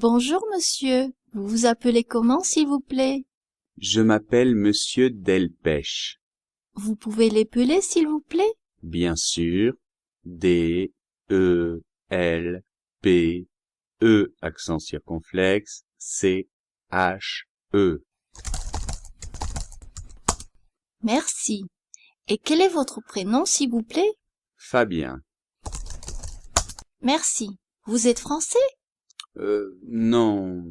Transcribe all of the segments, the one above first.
Bonjour, monsieur. Vous vous appelez comment, s'il vous plaît Je m'appelle monsieur Delpech. Vous pouvez l'épeler, s'il vous plaît Bien sûr. D, E, L, P, E, accent circonflexe, C, H, E. Merci. Et quel est votre prénom, s'il vous plaît Fabien. Merci. Vous êtes français euh, non.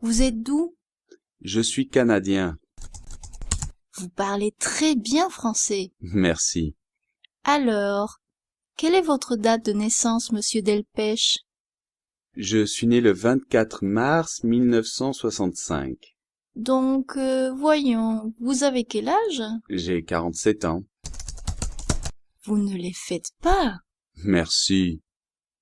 Vous êtes d'où Je suis canadien. Vous parlez très bien français. Merci. Alors, quelle est votre date de naissance, monsieur Delpech Je suis né le 24 mars 1965. Donc, euh, voyons, vous avez quel âge J'ai 47 ans. Vous ne les faites pas Merci.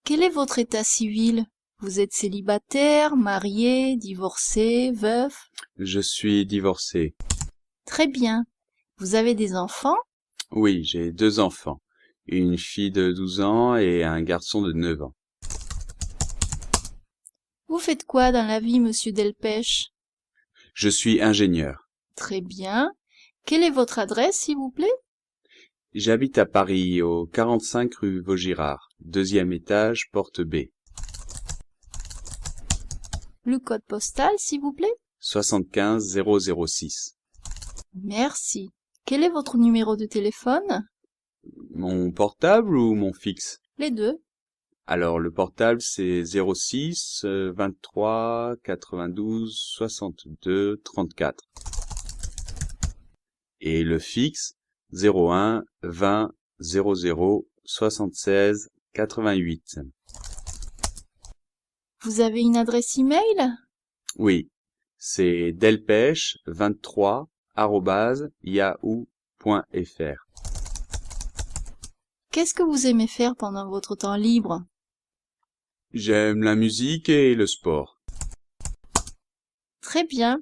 Quel est votre état civil vous êtes célibataire, marié, divorcé, veuf Je suis divorcé. Très bien. Vous avez des enfants Oui, j'ai deux enfants. Une fille de 12 ans et un garçon de 9 ans. Vous faites quoi dans la vie, monsieur Delpech Je suis ingénieur. Très bien. Quelle est votre adresse, s'il vous plaît J'habite à Paris, au 45 rue Vaugirard, deuxième étage, porte B. Le code postal, s'il vous plaît 75006. Merci. Quel est votre numéro de téléphone Mon portable ou mon fixe Les deux. Alors le portable c'est 06 23 92 62 34. Et le fixe 01 20 00 76 88. Vous avez une adresse e-mail – Oui, c'est delpech23@yahoo.fr. Qu'est-ce que vous aimez faire pendant votre temps libre J'aime la musique et le sport. Très bien.